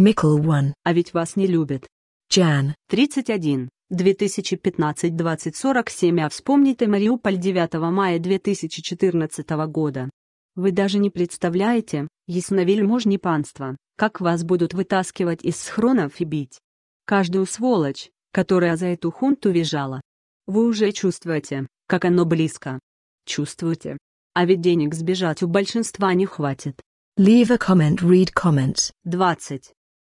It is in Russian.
Микл 1. А ведь вас не любят. Чан. 31. 2015-2047, а вспомните Мариуполь 9 мая 2014 года. Вы даже не представляете, ясновельможни панства, как вас будут вытаскивать из схронов и бить. Каждую сволочь, которая за эту хунту визжала. Вы уже чувствуете, как оно близко. Чувствуете. А ведь денег сбежать у большинства не хватит. Leave a comment, read comments. 20.